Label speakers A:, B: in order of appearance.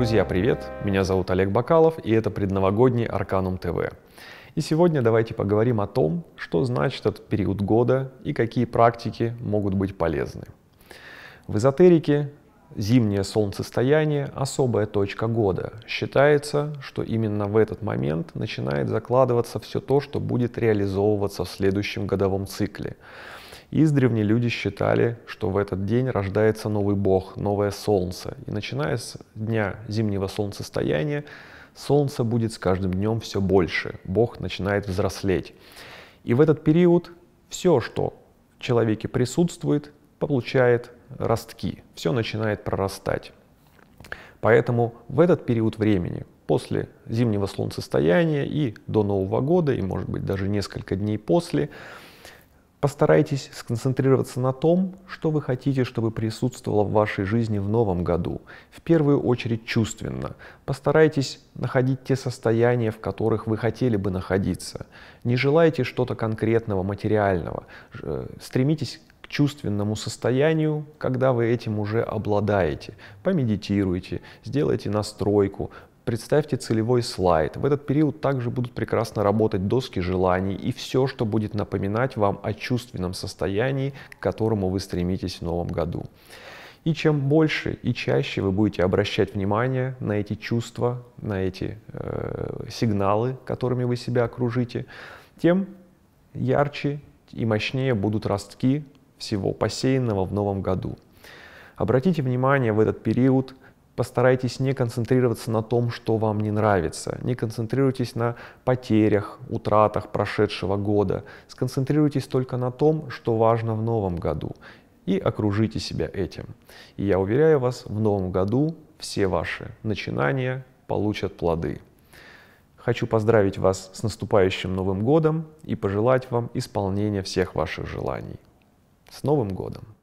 A: Друзья, привет! Меня зовут Олег Бакалов, и это предновогодний Арканум ТВ. И сегодня давайте поговорим о том, что значит этот период года и какие практики могут быть полезны. В эзотерике зимнее солнцестояние – особая точка года. Считается, что именно в этот момент начинает закладываться все то, что будет реализовываться в следующем годовом цикле. Издревле люди считали, что в этот день рождается новый бог, новое солнце. И начиная с дня зимнего солнцестояния, солнце будет с каждым днем все больше, бог начинает взрослеть. И в этот период все, что в человеке присутствует, получает ростки, все начинает прорастать. Поэтому в этот период времени, после зимнего солнцестояния и до Нового года, и может быть даже несколько дней после, Постарайтесь сконцентрироваться на том, что вы хотите, чтобы присутствовало в вашей жизни в новом году. В первую очередь чувственно. Постарайтесь находить те состояния, в которых вы хотели бы находиться. Не желайте что-то конкретного, материального. Э, стремитесь к чувственному состоянию, когда вы этим уже обладаете. Помедитируйте, сделайте настройку, Представьте целевой слайд. В этот период также будут прекрасно работать доски желаний и все, что будет напоминать вам о чувственном состоянии, к которому вы стремитесь в новом году. И чем больше и чаще вы будете обращать внимание на эти чувства, на эти э, сигналы, которыми вы себя окружите, тем ярче и мощнее будут ростки всего посеянного в новом году. Обратите внимание в этот период – Постарайтесь не концентрироваться на том, что вам не нравится. Не концентрируйтесь на потерях, утратах прошедшего года. Сконцентрируйтесь только на том, что важно в новом году. И окружите себя этим. И я уверяю вас, в новом году все ваши начинания получат плоды. Хочу поздравить вас с наступающим Новым Годом и пожелать вам исполнения всех ваших желаний. С Новым Годом!